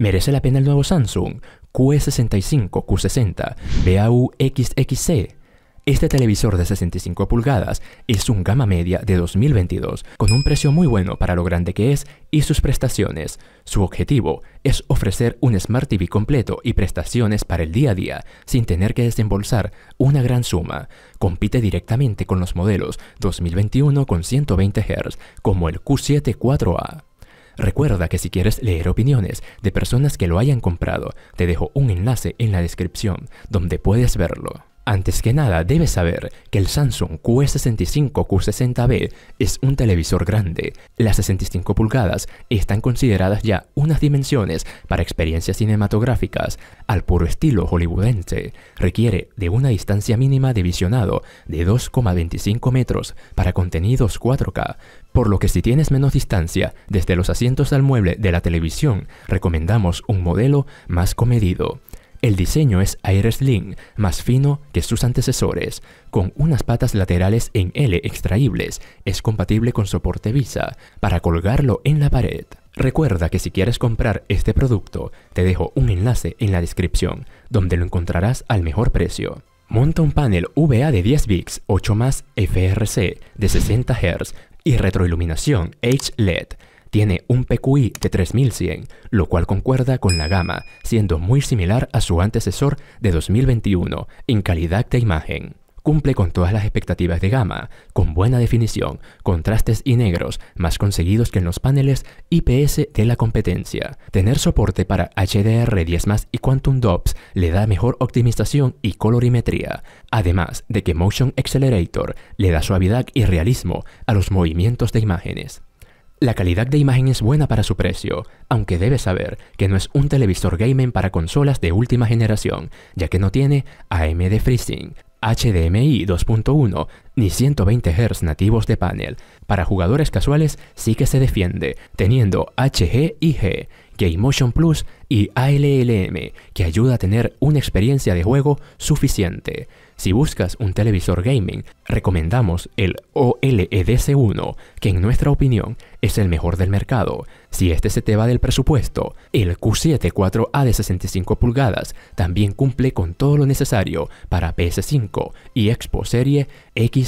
¿Merece la pena el nuevo Samsung Q65, Q60, bauxxc XXC? Este televisor de 65 pulgadas es un gama media de 2022 con un precio muy bueno para lo grande que es y sus prestaciones. Su objetivo es ofrecer un Smart TV completo y prestaciones para el día a día sin tener que desembolsar una gran suma. Compite directamente con los modelos 2021 con 120 Hz como el q 74 a Recuerda que si quieres leer opiniones de personas que lo hayan comprado, te dejo un enlace en la descripción donde puedes verlo. Antes que nada, debes saber que el Samsung Q65Q60B es un televisor grande. Las 65 pulgadas están consideradas ya unas dimensiones para experiencias cinematográficas al puro estilo hollywoodense. Requiere de una distancia mínima de visionado de 2,25 metros para contenidos 4K, por lo que si tienes menos distancia desde los asientos al mueble de la televisión, recomendamos un modelo más comedido. El diseño es Slim, más fino que sus antecesores, con unas patas laterales en L extraíbles, es compatible con soporte visa, para colgarlo en la pared. Recuerda que si quieres comprar este producto, te dejo un enlace en la descripción, donde lo encontrarás al mejor precio. Monta un panel VA de 10 bits 8 más FRC de 60 Hz y retroiluminación HLED. led tiene un PQI de 3100, lo cual concuerda con la gama, siendo muy similar a su antecesor de 2021 en calidad de imagen. Cumple con todas las expectativas de gama, con buena definición, contrastes y negros más conseguidos que en los paneles IPS de la competencia. Tener soporte para HDR10 y Quantum Dops le da mejor optimización y colorimetría, además de que Motion Accelerator le da suavidad y realismo a los movimientos de imágenes. La calidad de imagen es buena para su precio, aunque debes saber que no es un televisor gaming para consolas de última generación, ya que no tiene AMD FreeSync, HDMI 2.1, ni 120 Hz nativos de panel. Para jugadores casuales sí que se defiende, teniendo HGIG, Motion Plus y ALLM, que ayuda a tener una experiencia de juego suficiente. Si buscas un televisor gaming, recomendamos el e c 1 que en nuestra opinión es el mejor del mercado. Si este se te va del presupuesto, el q 74 a de 65 pulgadas también cumple con todo lo necesario para PS5 y Expo Serie X